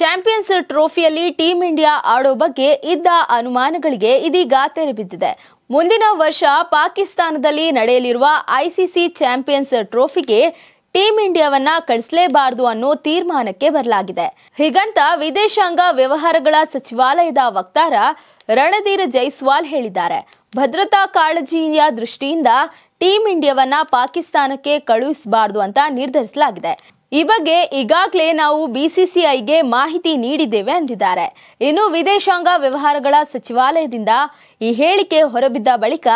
champions ಟ್ರೋಫಿಯಲ್ಲಿ team India ಆಡೋ ಬಗ್ಗೆ ಇದ್ದ ಅನುಮಾನಗಳಿಗೆ ಇದೀಗ ತೆರೆಬಿದ್ದಿದೆ ಮುಂದಿನ ವರ್ಷ ಪಾಕಿಸ್ತಾನದಲ್ಲಿ ನಡೆಯಲಿರುವ ಐಸಿಸಿ ಚಾಂಪಿಯನ್ಸ್ ಟ್ರೋಫಿಗೆ ಟೀಂ ಇಂಡಿಯಾವನ್ನ ಕಳಿಸಲೇಬಾರದು ಅನ್ನೋ ತೀರ್ಮಾನಕ್ಕೆ ಬರಲಾಗಿದೆ ಹೀಗಂತ ವಿದೇಶಾಂಗ ವ್ಯವಹಾರಗಳ ಸಚಿವಾಲಯದ ವಕ್ತಾರ ರಣಧೀರ್ ಜೈಸ್ವಾಲ್ ಹೇಳಿದ್ದಾರೆ ಭದ್ರತಾ ಕಾಳಜಿಯ ದೃಷ್ಟಿಯಿಂದ ಟೀಂ ಇಂಡಿಯಾವನ್ನ ಪಾಕಿಸ್ತಾನಕ್ಕೆ ಕಳುಹಿಸಬಾರದು ಅಂತ ನಿರ್ಧರಿಸಲಾಗಿದೆ ಈ ಬಗ್ಗೆ ಈಗಾಗಲೇ ನಾವು ಬಿಸಿಸಿಐಗೆ ಮಾಹಿತಿ ನೀಡಿದ್ದೇವೆ ಅಂದಿದ್ದಾರೆ ಇನ್ನು ವಿದೇಶಾಂಗ ವ್ಯವಹಾರಗಳ ಸಚಿವಾಲಯದಿಂದ ಈ ಹೇಳಿಕೆ ಹೊರಬಿದ್ದ ಬಳಿಕ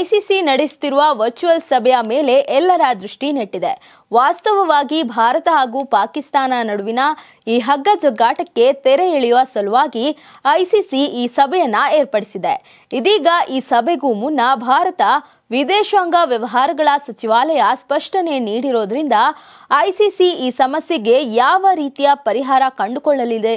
ಐಸಿಸಿ ನಡೆಸುತ್ತಿರುವ ವರ್ಚುವಲ್ ಸಭೆಯ ಮೇಲೆ ಎಲ್ಲರ ದೃಷ್ಟಿ ನೆಟ್ಟಿದೆ ವಾಸ್ತವವಾಗಿ ಭಾರತ ಹಾಗೂ ಪಾಕಿಸ್ತಾನ ನಡುವಿನ ಈ ಹಗ್ಗ ಜಗ್ಗಾಟಕ್ಕೆ ತೆರೆ ಎಳೆಯುವ ಸಲುವಾಗಿ ಐಸಿಸಿ ಈ ಸಭೆಯನ್ನ ಏರ್ಪಡಿಸಿದೆ ಇದೀಗ ಈ ಸಭೆಗೂ ಮುನ್ನ ಭಾರತ ವಿದೇಶಾಂಗ ವ್ಯವಹಾರಗಳ ಸಚಿವಾಲಯ ಸ್ಪಷ್ಟನೆ ನೀಡಿರೋದ್ರಿಂದ ಐಸಿಸಿ ಈ ಸಮಸ್ಯೆಗೆ ಯಾವ ರೀತಿಯ ಪರಿಹಾರ ಕಂಡುಕೊಳ್ಳಲಿದೆ